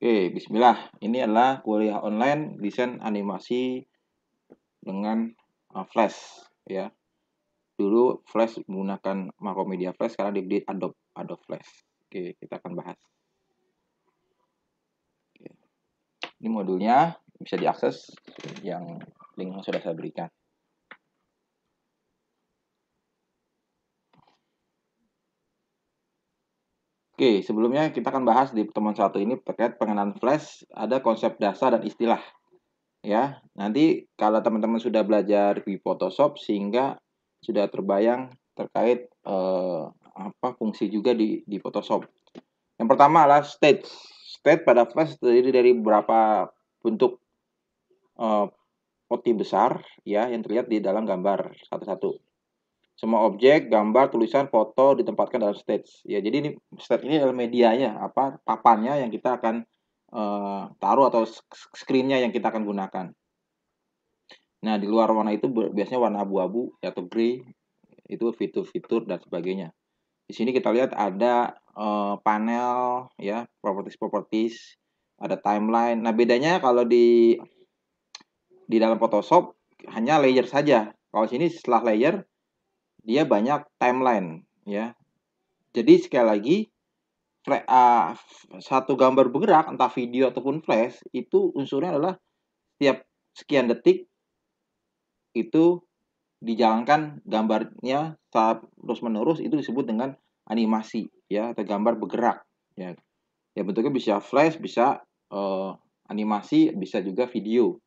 Oke, bismillah. Ini adalah kuliah online desain animasi dengan uh, Flash ya. Dulu Flash menggunakan Macromedia Flash, sekarang dibeli Adobe Adobe Flash. Oke, kita akan bahas. Oke. Ini modulnya bisa diakses yang link yang sudah saya berikan. Oke, sebelumnya kita akan bahas di pertemuan satu ini terkait pengenalan flash, ada konsep dasar dan istilah. Ya, nanti kalau teman-teman sudah belajar di Photoshop sehingga sudah terbayang terkait eh, apa fungsi juga di di Photoshop. Yang pertama adalah state. State pada flash terdiri dari beberapa bentuk eh, poti besar ya yang terlihat di dalam gambar satu-satu semua objek, gambar, tulisan, foto ditempatkan dalam stage. Ya, jadi ini stage ini adalah medianya, apa papannya yang kita akan uh, taruh atau screennya yang kita akan gunakan. Nah, di luar warna itu biasanya warna abu-abu atau grey itu fitur-fitur dan sebagainya. Di sini kita lihat ada uh, panel ya, properties-properties, ada timeline. Nah, bedanya kalau di di dalam Photoshop hanya layer saja. Kalau sini setelah layer dia banyak timeline ya. Jadi sekali lagi ah, satu gambar bergerak entah video ataupun flash itu unsurnya adalah setiap sekian detik itu dijalankan gambarnya saat terus menerus itu disebut dengan animasi ya atau gambar bergerak ya ya bentuknya bisa flash bisa uh, animasi bisa juga video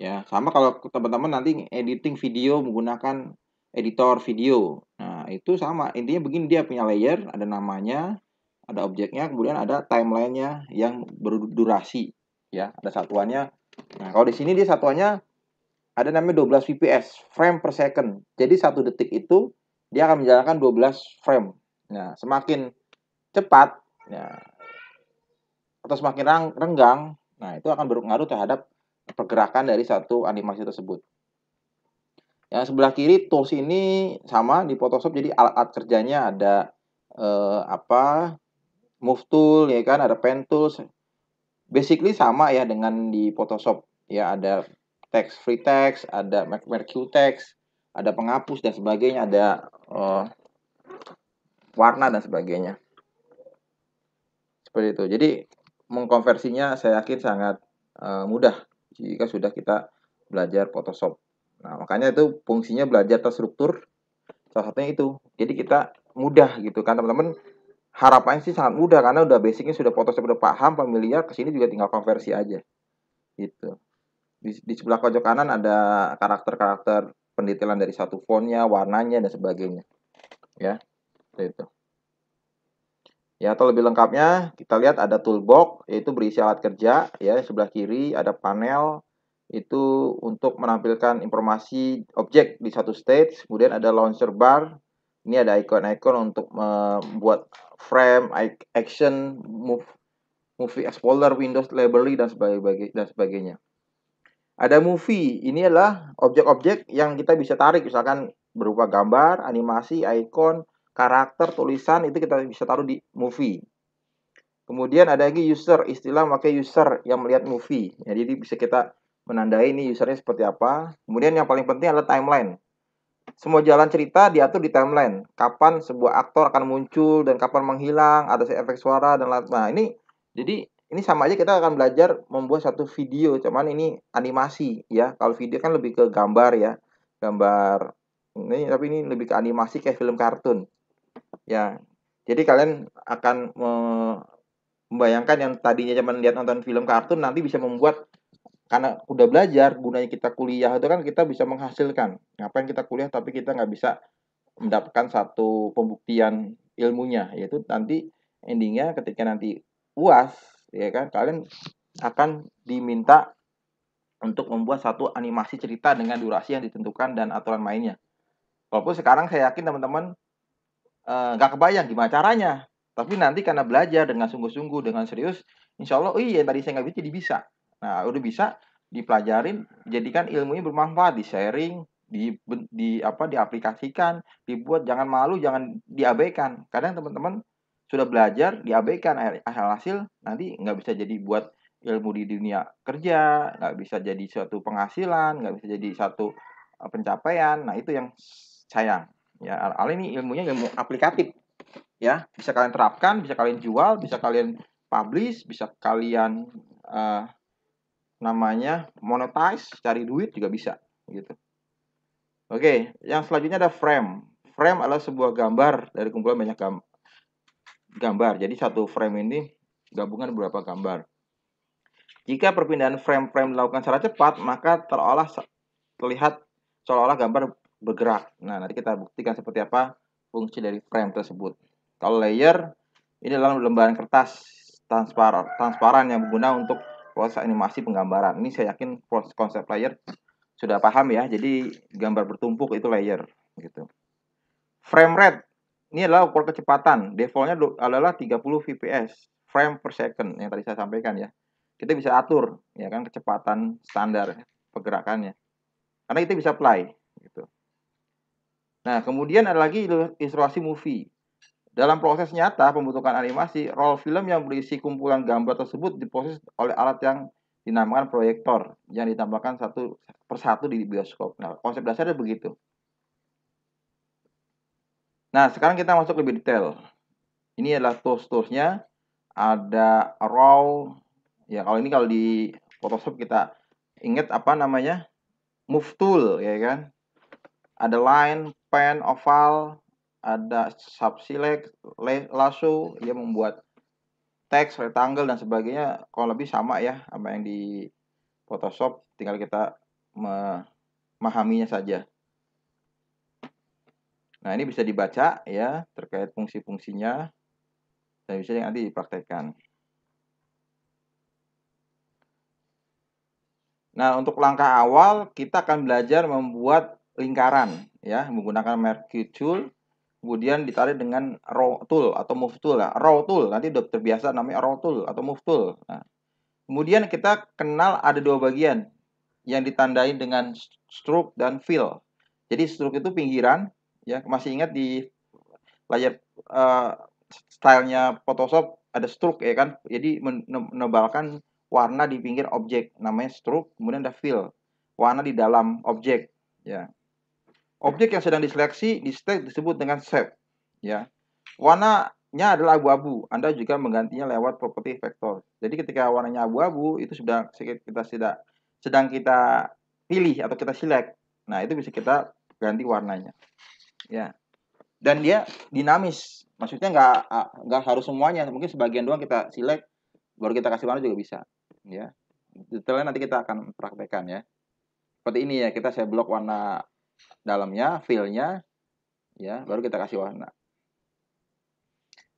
ya sama kalau teman-teman nanti editing video menggunakan editor video. Nah, itu sama. Intinya begini, dia punya layer, ada namanya, ada objeknya, kemudian ada timelinenya yang berdurasi. Ya, ada satuannya. Nah, kalau di sini dia satuannya ada namanya 12 VPS, frame per second. Jadi, satu detik itu dia akan menjalankan 12 frame. Nah, semakin cepat, ya, atau semakin renggang, nah itu akan berpengaruh terhadap pergerakan dari satu animasi tersebut. Yang sebelah kiri tools ini sama di Photoshop jadi alat-alat kerjanya ada eh, apa move tool ya kan ada pen tools. Basically sama ya dengan di Photoshop ya ada text free text, ada Mercury text, ada penghapus dan sebagainya, ada eh, warna dan sebagainya. Seperti itu. Jadi mengkonversinya saya yakin sangat eh, mudah jika sudah kita belajar Photoshop. Nah, makanya itu fungsinya belajar terstruktur. Salah satunya itu. Jadi kita mudah gitu kan teman-teman. Harapannya sih sangat mudah karena udah basicnya sudah Photoshop sudah paham, familiar, ke sini juga tinggal konversi aja. Gitu. Di, di sebelah pojok kanan ada karakter-karakter pendetailan dari satu fontnya, warnanya dan sebagainya. Ya. Itu. Ya, atau lebih lengkapnya kita lihat ada toolbox yaitu berisi alat kerja ya sebelah kiri ada panel itu untuk menampilkan informasi objek di satu stage. Kemudian ada launcher bar. Ini ada ikon-ikon untuk membuat frame, action, move, movie explorer, Windows library dan sebagainya. Dan sebagainya. Ada movie, ini adalah objek-objek yang kita bisa tarik, misalkan berupa gambar, animasi, icon, karakter, tulisan, itu kita bisa taruh di movie. Kemudian ada lagi user, istilah pakai user yang melihat movie. Jadi bisa kita menandai ini usernya seperti apa. Kemudian yang paling penting adalah timeline. Semua jalan cerita diatur di timeline. Kapan sebuah aktor akan muncul dan kapan menghilang, ada efek suara dan lain-lain. Nah, ini jadi ini sama aja kita akan belajar membuat satu video, cuman ini animasi ya. Kalau video kan lebih ke gambar ya. Gambar ini tapi ini lebih ke animasi kayak film kartun. Ya. Jadi kalian akan membayangkan yang tadinya cuman lihat nonton film kartun nanti bisa membuat karena udah belajar gunanya kita kuliah itu kan kita bisa menghasilkan ngapain kita kuliah tapi kita nggak bisa mendapatkan satu pembuktian ilmunya yaitu nanti endingnya ketika nanti uas ya kan kalian akan diminta untuk membuat satu animasi cerita dengan durasi yang ditentukan dan aturan mainnya walaupun sekarang saya yakin teman-teman eh, nggak -teman, eh, kebayang gimana caranya tapi nanti karena belajar dengan sungguh-sungguh dengan serius insya Allah oh iya tadi saya nggak bisa jadi bisa Nah, udah bisa dipelajarin, jadikan ilmunya bermanfaat, di-sharing, di, di apa diaplikasikan, dibuat jangan malu, jangan diabaikan. Kadang teman-teman sudah belajar diabaikan hasil nanti nggak bisa jadi buat ilmu di dunia kerja, nggak bisa jadi suatu penghasilan, nggak bisa jadi satu eh, pencapaian. Nah itu yang sayang. Ya, al ini ilmunya ilmu aplikatif. Ya, bisa kalian terapkan, bisa kalian jual, bisa kalian publish, bisa kalian uh, namanya monetize, cari duit juga bisa gitu. Oke, yang selanjutnya ada frame. Frame adalah sebuah gambar dari kumpulan banyak gambar. Jadi satu frame ini gabungan beberapa gambar. Jika perpindahan frame-frame dilakukan secara cepat, maka terolah terlihat seolah-olah gambar bergerak. Nah, nanti kita buktikan seperti apa fungsi dari frame tersebut. Kalau layer, ini adalah lembaran kertas transparan, transparan yang berguna untuk proses animasi penggambaran. Ini saya yakin proses konsep layer sudah paham ya. Jadi gambar bertumpuk itu layer gitu. Frame rate ini adalah ukur kecepatan. Defaultnya adalah 30 fps frame per second yang tadi saya sampaikan ya. Kita bisa atur ya kan kecepatan standar pergerakannya. Karena kita bisa play gitu. Nah, kemudian ada lagi ilustrasi movie. Dalam proses nyata pembentukan animasi, roll film yang berisi kumpulan gambar tersebut diproses oleh alat yang dinamakan proyektor yang ditambahkan satu persatu di bioskop. Nah, konsep dasarnya begitu. Nah, sekarang kita masuk lebih detail. Ini adalah tools-toolsnya. Ada raw. Ya, kalau ini kalau di Photoshop kita ingat apa namanya? Move tool, ya kan? Ada line, pen, oval, ada subselect, lasso, dia membuat teks, rectangle dan sebagainya kalau lebih sama ya sama yang di Photoshop, tinggal kita memahaminya saja. Nah, ini bisa dibaca ya terkait fungsi-fungsinya dan bisa nanti dipraktekkan. Nah, untuk langkah awal kita akan belajar membuat lingkaran ya menggunakan mercury tool kemudian ditarik dengan raw tool atau move tool lah. Raw tool nanti udah terbiasa namanya raw tool atau move tool. Nah, kemudian kita kenal ada dua bagian yang ditandai dengan stroke dan fill. Jadi stroke itu pinggiran ya masih ingat di layar uh, stylenya Photoshop ada stroke ya kan. Jadi menebalkan warna di pinggir objek namanya stroke, kemudian ada fill, warna di dalam objek ya. Objek yang sedang diseleksi di stack disebut dengan shape. Ya. Warnanya adalah abu-abu. Anda juga menggantinya lewat properti vektor. Jadi ketika warnanya abu-abu itu sudah kita sedang sedang kita pilih atau kita select. Nah, itu bisa kita ganti warnanya. Ya. Dan dia dinamis. Maksudnya nggak nggak harus semuanya. Mungkin sebagian doang kita select baru kita kasih warna juga bisa. Ya. Detailnya nanti kita akan praktekkan ya seperti ini ya kita saya blok warna dalamnya, fill-nya, ya, baru kita kasih warna.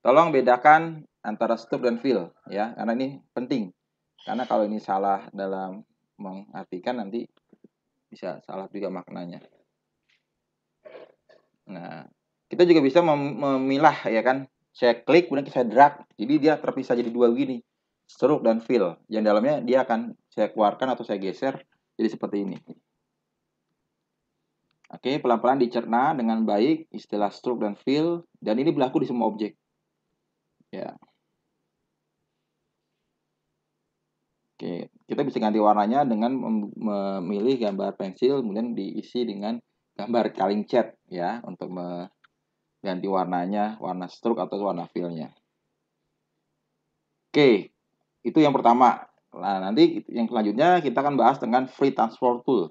Tolong bedakan antara stroke dan fill, ya, karena ini penting. Karena kalau ini salah dalam mengartikan nanti bisa salah juga maknanya. Nah, kita juga bisa mem memilah ya kan. Saya klik kemudian saya drag. Jadi dia terpisah jadi dua gini. Stroke dan fill. Yang dalamnya dia akan saya keluarkan atau saya geser jadi seperti ini. Oke, pelan-pelan dicerna dengan baik istilah stroke dan fill dan ini berlaku di semua objek. Ya. Oke, kita bisa ganti warnanya dengan memilih gambar pensil kemudian diisi dengan gambar kaleng cat ya untuk mengganti warnanya, warna stroke atau warna fill-nya. Oke, itu yang pertama. Nah, nanti yang selanjutnya kita akan bahas dengan free transfer tool.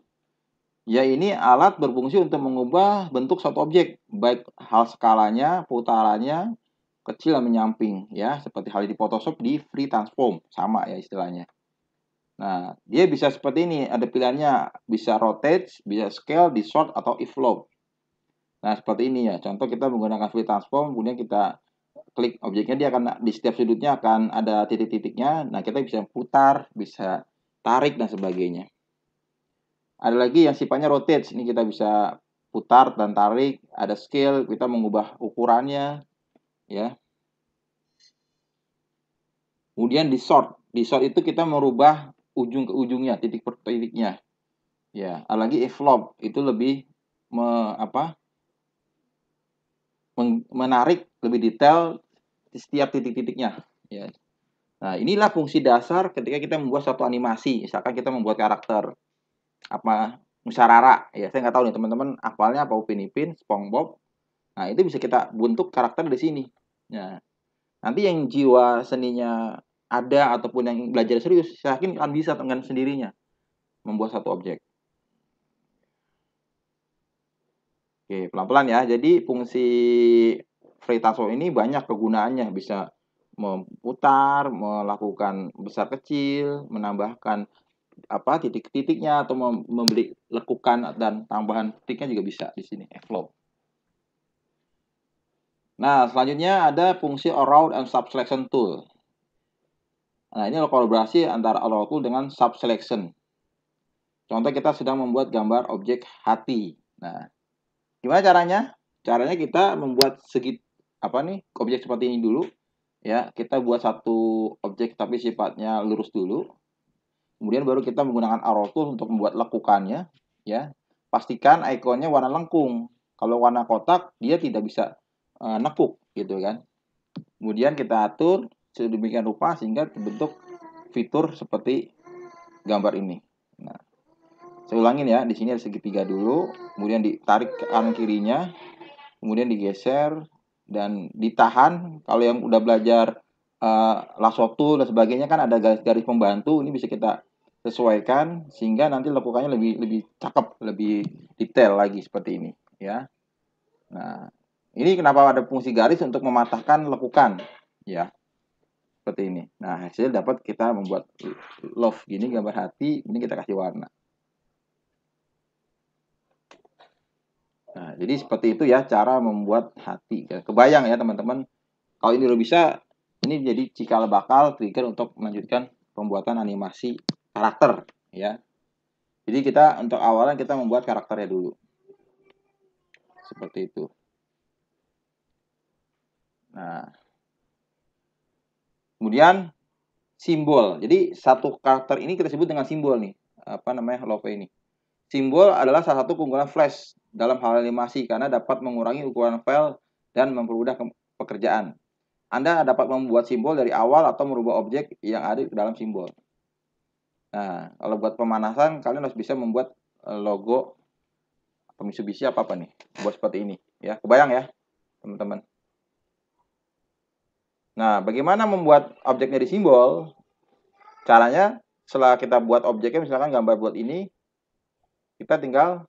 Ya ini alat berfungsi untuk mengubah bentuk suatu objek, baik hal skalanya, putarannya, kecil dan menyamping, ya seperti hal di Photoshop di free transform, sama ya istilahnya. Nah, dia bisa seperti ini, ada pilihannya bisa rotate, bisa scale, distort atau evolve. Nah, seperti ini ya. Contoh kita menggunakan free transform, kemudian kita klik objeknya dia akan di setiap sudutnya akan ada titik-titiknya. Nah, kita bisa putar, bisa tarik dan sebagainya. Ada lagi yang sifatnya rotate, ini kita bisa putar dan tarik, ada scale, kita mengubah ukurannya, ya. Kemudian di sort, di sort itu kita merubah ujung ke ujungnya, titik per titiknya. Ya, ada lagi envelope itu lebih me, apa? menarik lebih detail setiap titik-titiknya, ya. Nah, inilah fungsi dasar ketika kita membuat suatu animasi, misalkan kita membuat karakter apa Musarara ya saya nggak tahu nih teman-teman apalnya apa Upin Ipin, SpongeBob. Nah itu bisa kita bentuk karakter di sini. Nah nanti yang jiwa seninya ada ataupun yang belajar serius, saya yakin akan bisa dengan sendirinya membuat satu objek. Oke pelan-pelan ya. Jadi fungsi Fritaso ini banyak kegunaannya bisa memutar, melakukan besar kecil, menambahkan apa titik-titiknya atau membeli lekukan dan tambahan titiknya juga bisa di sini flow. Nah, selanjutnya ada fungsi around and subselection tool. Nah, ini kolaborasi antara tool dengan subselection. Contoh kita sedang membuat gambar objek hati. Nah, gimana caranya? Caranya kita membuat segi apa nih objek seperti ini dulu. Ya, kita buat satu objek tapi sifatnya lurus dulu. Kemudian baru kita menggunakan Arrow Tool untuk membuat lekukannya, ya. Pastikan ikonnya warna lengkung. Kalau warna kotak, dia tidak bisa uh, eh, nekuk, gitu kan. Kemudian kita atur sedemikian rupa sehingga terbentuk fitur seperti gambar ini. Nah, saya ulangin ya, di sini ada segitiga dulu, kemudian ditarik ke kanan kirinya, kemudian digeser dan ditahan. Kalau yang udah belajar uh, last waktu dan sebagainya kan ada garis-garis pembantu ini bisa kita sesuaikan sehingga nanti lekukannya lebih lebih cakep, lebih detail lagi seperti ini ya. Nah, ini kenapa ada fungsi garis untuk mematahkan lekukan ya. Seperti ini. Nah, hasil dapat kita membuat love gini gambar hati, ini kita kasih warna. Nah, jadi seperti itu ya cara membuat hati. Kebayang ya teman-teman. Kalau ini lo bisa, ini jadi cikal bakal trigger untuk melanjutkan pembuatan animasi karakter ya. Jadi kita untuk awalan kita membuat karakternya dulu. Seperti itu. Nah. Kemudian simbol. Jadi satu karakter ini kita sebut dengan simbol nih. Apa namanya? Love ini. Simbol adalah salah satu keunggulan flash dalam hal animasi karena dapat mengurangi ukuran file dan mempermudah pekerjaan. Anda dapat membuat simbol dari awal atau merubah objek yang ada di dalam simbol. Nah, kalau buat pemanasan, kalian harus bisa membuat eh, logo atau Mitsubishi apa-apa nih. Buat seperti ini. ya Kebayang ya, teman-teman. Nah, bagaimana membuat objeknya di simbol? Caranya, setelah kita buat objeknya, misalkan gambar buat ini, kita tinggal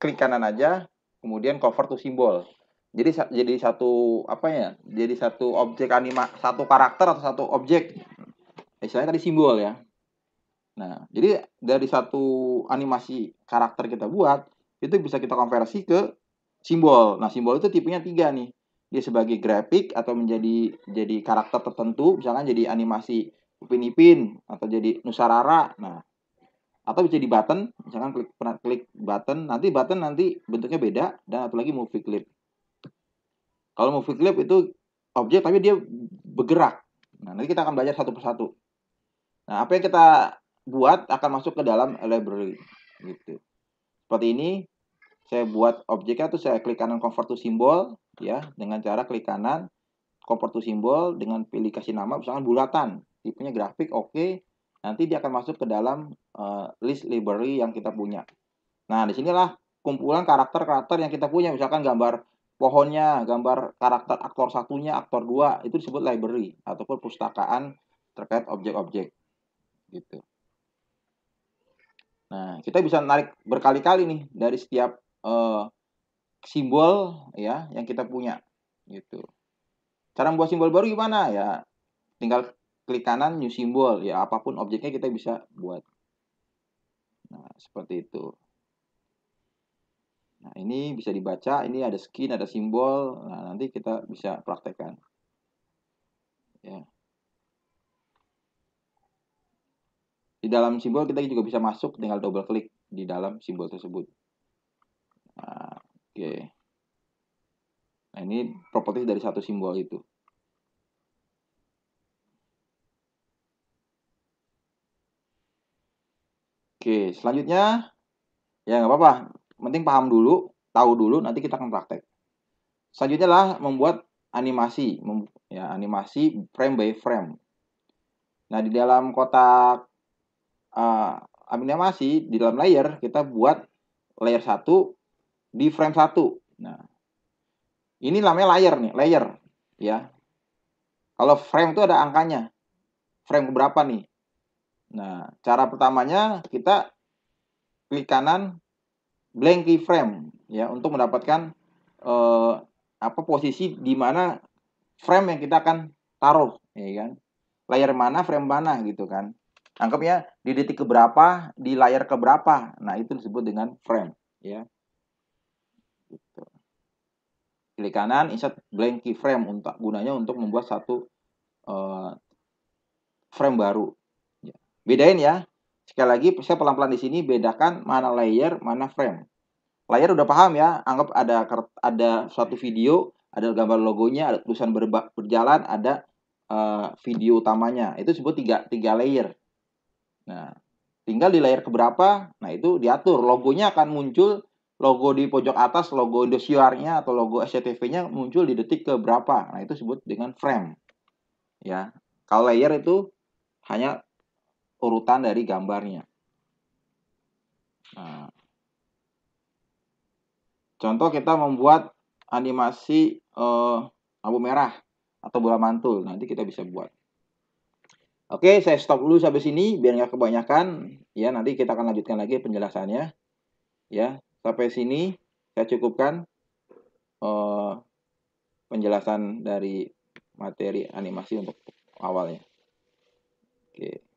klik kanan aja, kemudian cover to simbol jadi jadi satu apa ya jadi satu objek anima satu karakter atau satu objek misalnya tadi simbol ya nah jadi dari satu animasi karakter kita buat itu bisa kita konversi ke simbol nah simbol itu tipenya tiga nih dia sebagai grafik atau menjadi jadi karakter tertentu misalkan jadi animasi upin ipin atau jadi nusarara nah atau bisa di button misalkan klik klik button nanti button nanti bentuknya beda dan apalagi movie clip kalau movie clip itu objek tapi dia bergerak. Nah, nanti kita akan belajar satu persatu. Nah, apa yang kita buat akan masuk ke dalam library gitu. Seperti ini saya buat objeknya tuh saya klik kanan convert to symbol, ya dengan cara klik kanan convert to symbol dengan pilih kasih nama misalkan bulatan tipenya grafik oke okay. nanti dia akan masuk ke dalam uh, list library yang kita punya nah disinilah kumpulan karakter-karakter yang kita punya misalkan gambar pohonnya, gambar karakter aktor satunya, aktor dua itu disebut library ataupun pustakaan terkait objek-objek gitu. Nah, kita bisa narik berkali-kali nih dari setiap uh, simbol ya yang kita punya gitu. Cara membuat simbol baru gimana ya? Tinggal klik kanan new simbol ya apapun objeknya kita bisa buat. Nah, seperti itu. Nah, ini bisa dibaca, ini ada skin, ada simbol. Nah, nanti kita bisa praktekkan. Ya. Di dalam simbol kita juga bisa masuk tinggal double klik di dalam simbol tersebut. Nah, oke. Okay. Nah, ini properti dari satu simbol itu. Oke, selanjutnya ya nggak apa-apa penting paham dulu, tahu dulu, nanti kita akan praktek. Selanjutnya lah membuat animasi, mem ya animasi frame by frame. Nah di dalam kotak uh, eh, animasi di dalam layer kita buat layer 1 di frame 1. Nah ini namanya layer nih, layer ya. Kalau frame itu ada angkanya, frame berapa nih? Nah cara pertamanya kita klik kanan blank keyframe ya untuk mendapatkan uh, apa posisi di mana frame yang kita akan taruh ya kan layar mana frame mana gitu kan anggapnya di detik keberapa di layar keberapa nah itu disebut dengan frame ya gitu. klik kanan insert blank keyframe untuk gunanya untuk membuat satu uh, frame baru ya. bedain ya Sekali lagi, saya pelan-pelan di sini bedakan mana layer, mana frame. Layer udah paham ya, anggap ada ada suatu video, ada gambar logonya, ada tulisan ber berjalan, ada uh, video utamanya. Itu disebut tiga, tiga layer. Nah, tinggal di layer keberapa, nah itu diatur. Logonya akan muncul, logo di pojok atas, logo industriarnya atau logo SCTV-nya muncul di detik keberapa. Nah, itu disebut dengan frame. Ya, kalau layer itu hanya urutan dari gambarnya. Nah, contoh kita membuat animasi uh, eh, abu merah atau bola mantul. Nanti kita bisa buat. Oke, saya stop dulu sampai sini biar nggak kebanyakan. Ya, nanti kita akan lanjutkan lagi penjelasannya. Ya, sampai sini saya cukupkan uh, penjelasan dari materi animasi untuk awalnya. Oke.